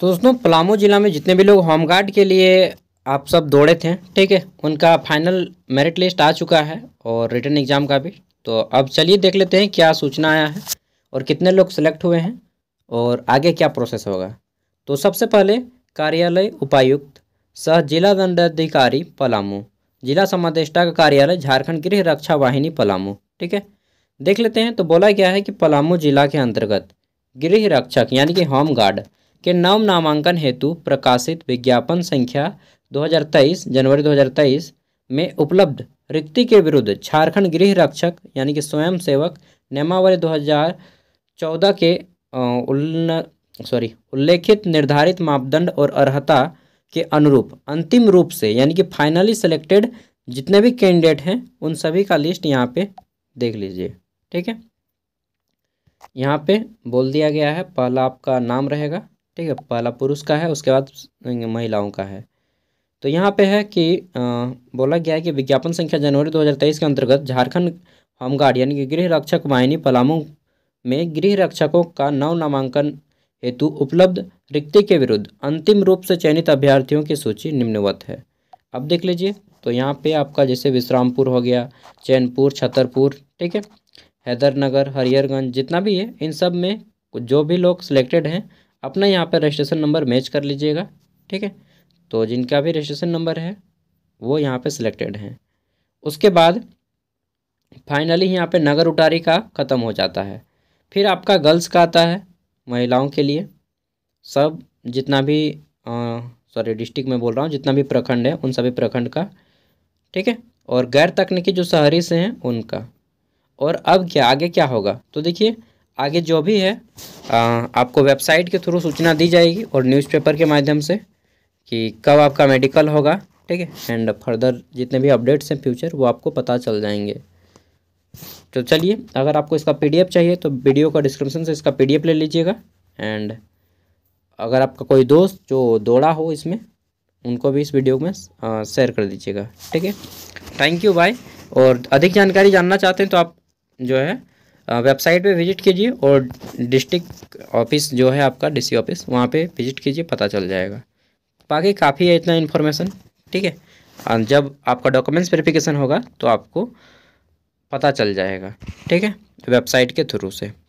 तो दोस्तों पलामू ज़िला में जितने भी लोग होमगार्ड के लिए आप सब दौड़े थे ठीक है उनका फाइनल मेरिट लिस्ट आ चुका है और रिटर्न एग्ज़ाम का भी तो अब चलिए देख लेते हैं क्या सूचना आया है और कितने लोग सेलेक्ट हुए हैं और आगे क्या प्रोसेस होगा तो सबसे पहले कार्यालय उपायुक्त सह जिला दंडाधिकारी पलामू जिला समादेष्टा का कार्यालय झारखंड गृह रक्षा वाहिनी पलामू ठीक है देख लेते हैं तो बोला गया है कि पलामू जिला के अंतर्गत गृह रक्षक यानी कि होम गार्ड के नव नामांकन हेतु प्रकाशित विज्ञापन संख्या 2023 जनवरी 2023 में उपलब्ध रिक्ति के विरुद्ध झारखंड गृह रक्षक यानी कि स्वयं सेवक नियमावली 2014 के उल्ल सॉरी उल्लेखित निर्धारित मापदंड और अर्हता के अनुरूप अंतिम रूप से यानी कि फाइनली सिलेक्टेड जितने भी कैंडिडेट हैं उन सभी का लिस्ट यहाँ पे देख लीजिए ठीक है यहाँ पे बोल दिया गया है पहला आपका नाम रहेगा ठीक है पहला पुरुष का है उसके बाद महिलाओं का है तो यहाँ पे है कि आ, बोला गया है कि विज्ञापन संख्या जनवरी 2023 के अंतर्गत झारखंड होमगार्ड यानी कि गृह रक्षक वाहिनी पलामू में गृह रक्षकों का नव नामांकन हेतु उपलब्ध रिक्ति के विरुद्ध अंतिम रूप से चयनित अभ्यर्थियों की सूची निम्नवत है अब देख लीजिए तो यहाँ पे आपका जैसे विश्रामपुर हो गया चैनपुर छतरपुर ठीक है हैदरनगर हरियरगंज जितना भी है इन सब में जो भी लोग सिलेक्टेड हैं अपना यहाँ पर रजिस्ट्रेशन नंबर मैच कर लीजिएगा ठीक है तो जिनका भी रजिस्ट्रेशन नंबर है वो यहाँ पर सिलेक्टेड हैं उसके बाद फाइनली यहाँ पर नगर उटारी का ख़त्म हो जाता है फिर आपका गर्ल्स का आता है महिलाओं के लिए सब जितना भी सॉरी डिस्ट्रिक्ट में बोल रहा हूँ जितना भी प्रखंड है उन सभी प्रखंड का ठीक है और गैर तकनीकी जो शहरी से हैं उनका और अब क्या आगे क्या होगा तो देखिए आगे जो भी है आ, आपको वेबसाइट के थ्रू सूचना दी जाएगी और न्यूज़पेपर के माध्यम से कि कब आपका मेडिकल होगा ठीक है एंड फर्दर जितने भी अपडेट्स हैं फ्यूचर वो आपको पता चल जाएंगे तो चलिए अगर आपको इसका पीडीएफ चाहिए तो वीडियो का डिस्क्रिप्शन से इसका पीडीएफ ले लीजिएगा एंड अगर आपका कोई दोस्त जो दौड़ा हो इसमें उनको भी इस वीडियो में शेयर कर दीजिएगा ठीक है थैंक यू बाय और अधिक जानकारी जानना चाहते हैं तो आप जो है वेबसाइट पे विजिट कीजिए और डिस्ट्रिक्ट ऑफिस जो है आपका डीसी ऑफिस वहाँ पे विजिट कीजिए पता चल जाएगा बाकी काफ़ी है इतना इन्फॉर्मेशन ठीक है जब आपका डॉक्यूमेंट्स वेरिफिकेशन होगा तो आपको पता चल जाएगा ठीक है वेबसाइट के थ्रू से